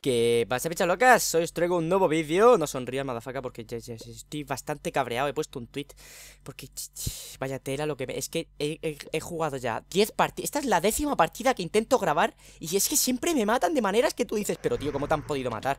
¿Qué pasa, fecha locas? Hoy os traigo un nuevo vídeo. No sonría, madafaca, porque ya, estoy bastante cabreado. He puesto un tweet porque vaya tela lo que Es que he, he jugado ya 10 partidas. Esta es la décima partida que intento grabar y es que siempre me matan de maneras que tú dices, pero tío, ¿cómo te han podido matar?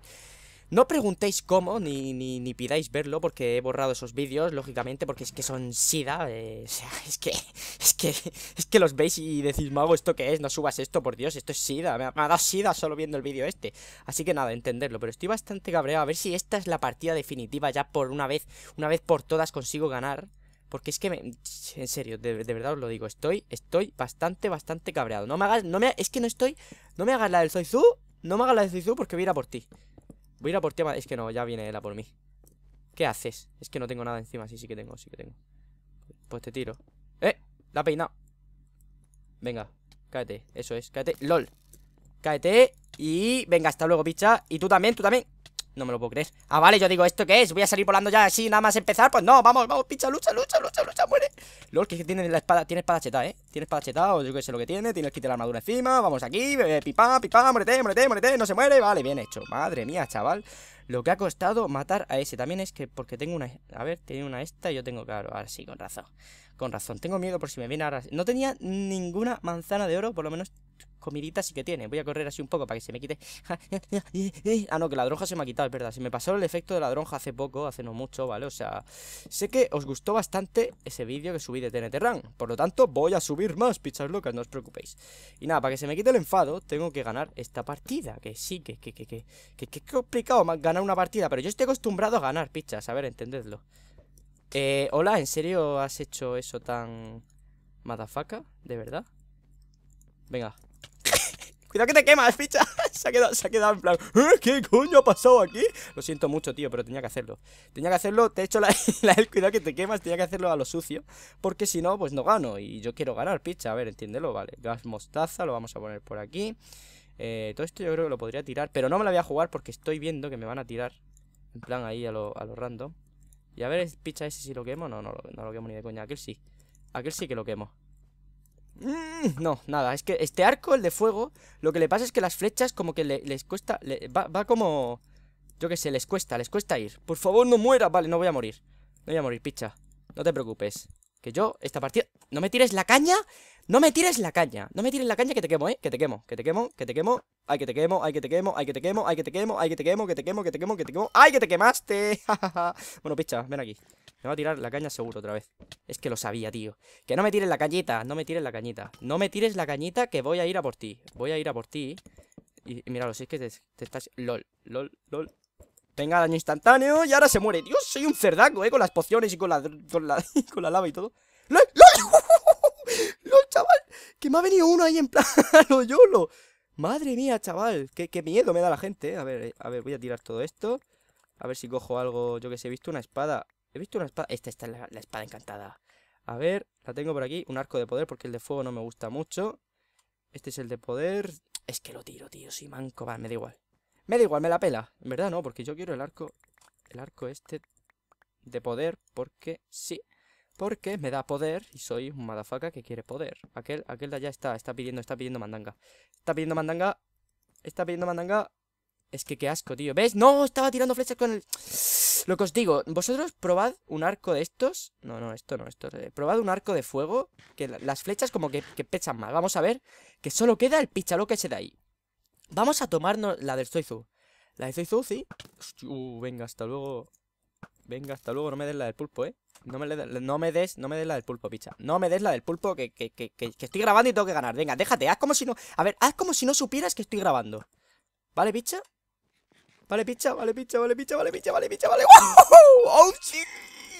No preguntéis cómo, ni, ni, pidáis verlo, porque he borrado esos vídeos, lógicamente, porque es que son sida. Eh, o sea, es que, es que, es que los veis y decís, mago, ¿esto qué es? No subas esto, por Dios, esto es sida. Me ha, dado sida solo viendo el vídeo este. Así que nada, entenderlo. Pero estoy bastante cabreado. A ver si esta es la partida definitiva ya por una vez, una vez por todas consigo ganar. Porque es que me... En serio, de, verdad os lo digo. Estoy, estoy bastante, bastante cabreado. No me hagas... No me, es que no estoy... No me hagas la del Soizu. No me hagas la del Soizu porque voy a ir a por ti. Voy a ir a por ti, Es que no, ya viene la por mí. ¿Qué haces? Es que no tengo nada encima. Sí, sí que tengo, sí que tengo. Pues te tiro. ¡Eh! La ha peinado. Venga, cáete. Eso es, cáete. ¡Lol! Cáete. Y venga, hasta luego, picha. Y tú también, tú también. No me lo puedo creer. Ah, vale, yo digo, ¿esto que es? ¿Voy a salir volando ya así nada más empezar? Pues no, vamos, vamos, pincha, lucha, lucha, lucha, lucha, muere. Lol, que tiene la espada, tiene espada chetada, ¿eh? Tiene espada chetada, o yo qué sé lo que tiene, tiene que quitar la armadura encima, vamos aquí, Pipá, pipá pipa, muérete, muérete, muérete, no se muere, vale, bien hecho. Madre mía, chaval, lo que ha costado matar a ese. También es que porque tengo una, a ver, tiene una esta y yo tengo, claro, ahora sí, con razón. Con razón, tengo miedo por si me viene ahora. No tenía ninguna manzana de oro, por lo menos comiditas sí que tiene. Voy a correr así un poco para que se me quite. ah, no, que la dronja se me ha quitado, es verdad. Se me pasó el efecto de la dronja hace poco, hace no mucho, ¿vale? O sea, sé que os gustó bastante ese vídeo que subí de TNT Run. Por lo tanto, voy a subir más pichas locas, no os preocupéis. Y nada, para que se me quite el enfado, tengo que ganar esta partida. Que sí, que, que, que, que, complicado ganar una partida. Pero yo estoy acostumbrado a ganar pichas a ver, entendedlo. Eh, hola, ¿en serio has hecho eso tan... Madafaca, ¿De verdad? Venga, Cuidado que te quemas, Picha, eh, se, ha quedado, se ha quedado en plan eh, ¿Qué coño ha pasado aquí? Lo siento mucho, tío, pero tenía que hacerlo Tenía que hacerlo, te he hecho la, el cuidado que te quemas Tenía que hacerlo a lo sucio Porque si no, pues no gano Y yo quiero ganar, picha A ver, entiéndelo, vale Gas mostaza, lo vamos a poner por aquí eh, Todo esto yo creo que lo podría tirar Pero no me la voy a jugar porque estoy viendo que me van a tirar En plan ahí a lo, a random Y a ver, picha ese sí lo quemo No, no, no lo quemo ni de coña Aquel sí Aquel sí que lo quemo no, nada, es que este arco, el de fuego, lo que le pasa es que las flechas como que le, les cuesta, va, va, como... Yo qué sé, les cuesta, les cuesta ir. Por favor, no muera. Vale, no voy a morir. No voy a morir, picha. No te preocupes. Que yo, esta partida... ¿No me tires la caña? No me tires la caña. No me tires la caña que te quemo, ¿eh? Que te quemo, que te quemo, que te quemo. Ay, que te quemo, ay, que te quemo, ay, que te quemo, ay, que te quemo, ay, que te quemo, que te quemo, que te quemo, que te quemo. ¡Ay, que te quemaste! bueno, picha, ven aquí. Me va a tirar la caña seguro otra vez. Es que lo sabía, tío. Que no me tires la cañita, no me tires la cañita. No me tires la cañita que voy a ir a por ti. Voy a ir a por ti. Y, mira míralo, si es que te, estás... LOL, LOL, LOL. Venga, daño instantáneo y ahora se muere. Dios, soy un cerdaco, eh, con las pociones y con la, con la, lava y todo. ¡LOL, LOL! ¡LOL, chaval! Que me ha venido uno ahí en plan... ¡Lo YOLO! Madre mía, chaval. Qué, qué miedo me da la gente, eh. A ver, eh, a ver, voy a tirar todo esto. A ver si cojo algo, yo que sé, he visto una espada He visto una espada. Esta, está la, espada encantada. A ver, la tengo por aquí. Un arco de poder, porque el de fuego no me gusta mucho. Este es el de poder. Es que lo tiro, tío. Si manco. Vale, me da igual. Me da igual, me la pela. En verdad no, porque yo quiero el arco. El arco este de poder, porque sí. Porque me da poder y soy un madafaca que quiere poder. Aquel, aquel de allá está, está pidiendo, está pidiendo mandanga. Está pidiendo mandanga. Está pidiendo mandanga. Es que qué asco, tío. ¿Ves? ¡No! Estaba tirando flechas con el... Lo que os digo, vosotros probad un arco de estos. No, no, esto no, esto. Eh. probad un arco de fuego. Que las flechas como que, que pechan más. Vamos a ver que solo queda el que se da ahí. Vamos a tomarnos la del Zoizu. La del Zoizu, sí. Uh, venga, hasta luego. Venga, hasta luego. No me des la del pulpo, eh. No me, no me des, no me des la del pulpo, picha. No me des la del pulpo que, que, que, estoy grabando y tengo que ganar. Venga, déjate, haz como si no. A ver, haz como si no supieras que estoy grabando. ¿Vale, picha? Vale, picha, vale, picha, vale, picha, vale, picha, vale, picha, vale. ¡Wow! ¡Oh, shit!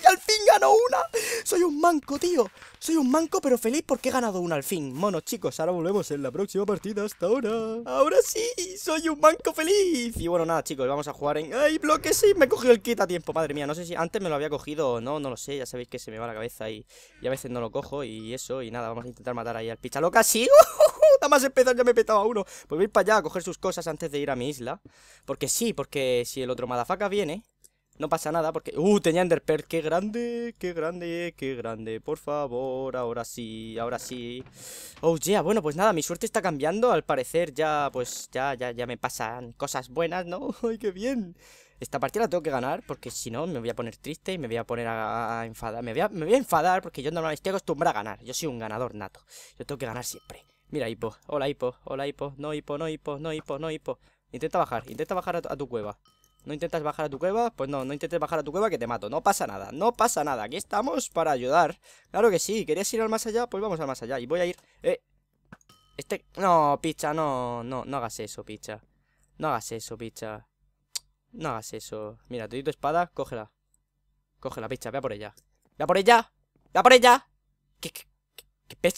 al fin ganó una. Soy un manco, tío. Soy un manco, pero feliz porque he ganado una al fin. Monos, chicos, ahora volvemos en la próxima partida. Hasta ahora. Ahora sí, soy un manco feliz. Y bueno, nada, chicos, vamos a jugar en... ¡Ay, bloque sí! Me cogió el kit a tiempo. Madre mía, no sé si antes me lo había cogido o no, no lo sé. Ya sabéis que se me va la cabeza y, y a veces no lo cojo y eso. Y nada, vamos a intentar matar ahí al pichaloca. ¡Sí! Nada más empezar ya me petaba uno. Pues voy para allá a coger sus cosas antes de ir a mi isla. Porque sí, porque si el otro madafaca viene no pasa nada porque... ¡Uh! Tenía Enderpearl. ¡Qué grande! ¡Qué grande! ¡Qué grande! Por favor, ahora sí, ahora sí. Oh, yeah. Bueno, pues nada, mi suerte está cambiando. Al parecer ya, pues, ya, ya, ya me pasan cosas buenas, ¿no? ¡Ay, qué bien! Esta partida la tengo que ganar porque si no me voy a poner triste y me voy a poner a, enfadar. Me voy a, me voy a, enfadar porque yo normalmente estoy acostumbrado a ganar. Yo soy un ganador nato. Yo tengo que ganar siempre. Mira, hipo. Hola, hipo. Hola, hipo. No, hipo, no, hipo, no, hipo, no, hipo. Intenta bajar. Intenta bajar a tu cueva. ¿No intentas bajar a tu cueva? Pues no, no intentes bajar a tu cueva que te mato. No pasa nada, no pasa nada. Aquí estamos para ayudar. Claro que sí. ¿Querías ir al más allá? Pues vamos al más allá. Y voy a ir... Eh. Este... No, picha, no, no, no hagas eso, picha. No hagas eso, picha. No hagas eso. Mira, te doy tu espada, cógela. Cógela, picha, vea por ella. ¡Vea por ella! ¡Vea por ella! ¿Qué, qué, qué, qué,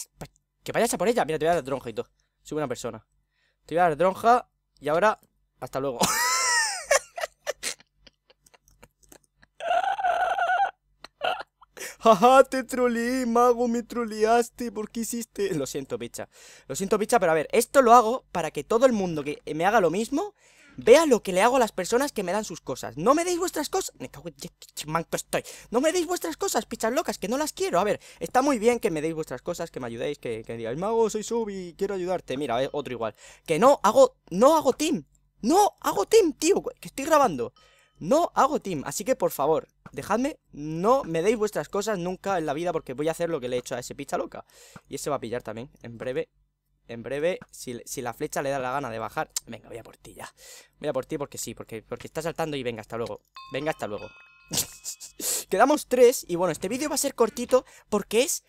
que vayas a por ella. Mira, te voy a dar dronja y todo. Soy buena persona. Te voy a dar dronja y ahora... Hasta luego. Jaja, te troleé, mago, me troleaste. ¿Por qué hiciste? Lo siento, picha. Lo siento, picha, pero a ver, esto lo hago para que todo el mundo que me haga lo mismo vea lo que le hago a las personas que me dan sus cosas. No me deis vuestras cosas. Me cago en manco estoy. No me deis vuestras cosas, pichas locas, que no las quiero. A ver, está muy bien que me deis vuestras cosas, que me ayudéis, que, que digáis, mago, soy sub y quiero ayudarte. Mira, otro igual. Que no hago, no hago team. No hago team, tío, que estoy grabando. No hago team, así que por favor, dejadme, no me deis vuestras cosas nunca en la vida porque voy a hacer lo que le he hecho a ese picha loca. Y ese va a pillar también, en breve, en breve, si, la flecha le da la gana de bajar, venga, voy a por ti ya. Voy a por ti porque sí, porque, porque está saltando y venga, hasta luego. Venga, hasta luego. Quedamos tres y bueno, este vídeo va a ser cortito porque es...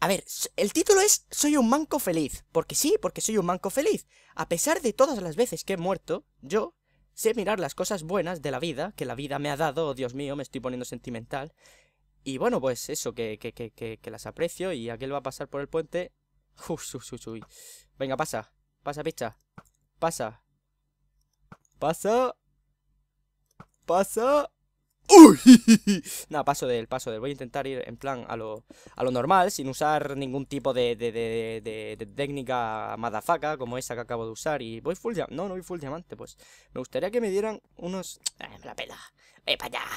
A ver, el título es Soy un manco feliz. Porque sí, porque soy un manco feliz. A pesar de todas las veces que he muerto, yo Sé mirar las cosas buenas de la vida, que la vida me ha dado, oh, Dios mío, me estoy poniendo sentimental. Y bueno, pues eso, que, las aprecio y aquel va a pasar por el puente. Uf, Venga, pasa, pasa, picha. Pasa. Pasa. Pasa. Uy, nada, paso del paso del Voy a intentar ir en plan a lo, a lo normal, sin usar ningún tipo de, de, de, de, de técnica madafaca como esa que acabo de usar. Y voy full diamante. No, no voy full diamante, pues. Me gustaría que me dieran unos. Ay, eh, la pela. Voy para allá.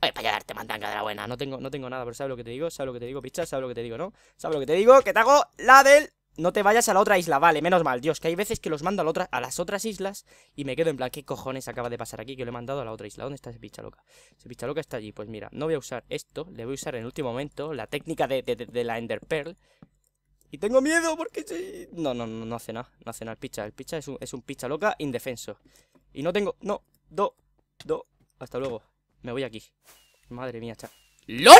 Voy para allá darte mandanga de la buena. No tengo, no tengo nada, pero ¿sabes lo que te digo? ¿Sabes lo que te digo, picha? ¿Sabes lo que te digo, no? ¿Sabes lo que te digo? Que te hago la del no te vayas a la otra isla, vale, menos mal, Dios, que hay veces que los mando a, la otra, a las otras islas y me quedo en plan, ¿qué cojones acaba de pasar aquí? Que lo he mandado a la otra isla, ¿dónde está ese picha loca? Ese picha loca está allí, pues mira, no voy a usar esto, le voy a usar en el último momento la técnica de, de, la Ender Pearl Y tengo miedo porque... No, no, no, no hace nada, no hace nada el picha, el picha es un, es picha loca indefenso Y no tengo... no, do, do, hasta luego, me voy aquí Madre mía, chao ¡LOL!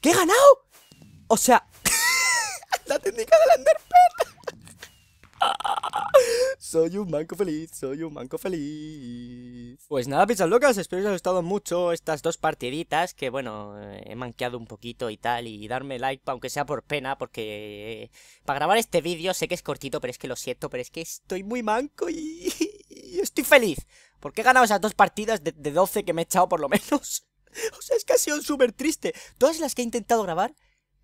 ¿Qué he ganado? O sea la técnica de la soy un manco feliz, soy un manco feliz. Pues nada, pizzas locas, espero que os haya gustado mucho estas dos partiditas. Que bueno, eh, he manqueado un poquito y tal. Y darme like, aunque sea por pena, porque eh, para grabar este vídeo sé que es cortito, pero es que lo siento, pero es que estoy muy manco y, estoy feliz. Porque he ganado esas dos partidas de, de 12 que me he echado por lo menos. O sea, es que ha sido súper triste. Todas las que he intentado grabar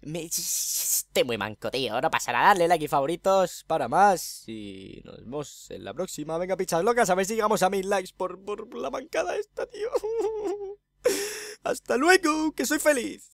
me... Estoy muy manco, tío. No pasará. Darle like y favoritos para más. Y nos vemos en la próxima. Venga, pichas locas. A ver si llegamos a mil likes por, por la bancada esta, tío. Hasta luego, que soy feliz.